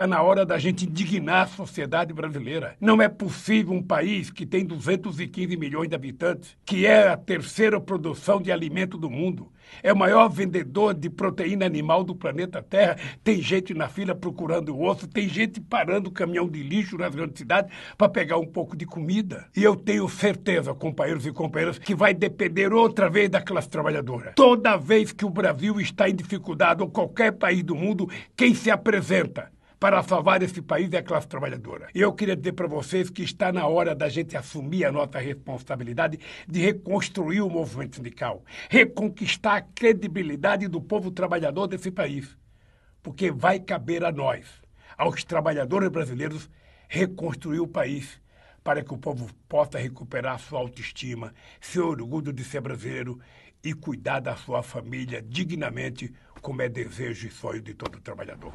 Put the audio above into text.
É na hora da gente indignar a sociedade brasileira. Não é possível um país que tem 215 milhões de habitantes, que é a terceira produção de alimento do mundo, é o maior vendedor de proteína animal do planeta Terra, tem gente na fila procurando osso, tem gente parando o caminhão de lixo nas grandes cidades para pegar um pouco de comida. E eu tenho certeza, companheiros e companheiras, que vai depender outra vez da classe trabalhadora. Toda vez que o Brasil está em dificuldade ou qualquer país do mundo, quem se apresenta? para salvar esse país é a classe trabalhadora. Eu queria dizer para vocês que está na hora da gente assumir a nossa responsabilidade de reconstruir o movimento sindical, reconquistar a credibilidade do povo trabalhador desse país. Porque vai caber a nós, aos trabalhadores brasileiros, reconstruir o país para que o povo possa recuperar sua autoestima, seu orgulho de ser brasileiro e cuidar da sua família dignamente, como é desejo e sonho de todo trabalhador.